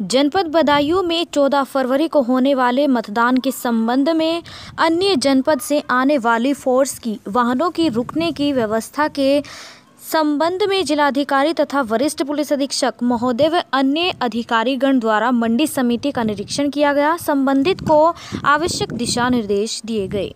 जनपद बदायूं में 14 फरवरी को होने वाले मतदान के संबंध में अन्य जनपद से आने वाली फोर्स की वाहनों की रुकने की व्यवस्था के संबंध में जिलाधिकारी तथा वरिष्ठ पुलिस अधीक्षक महोदय व अन्य अधिकारीगण द्वारा मंडी समिति का निरीक्षण किया गया संबंधित को आवश्यक दिशा निर्देश दिए गए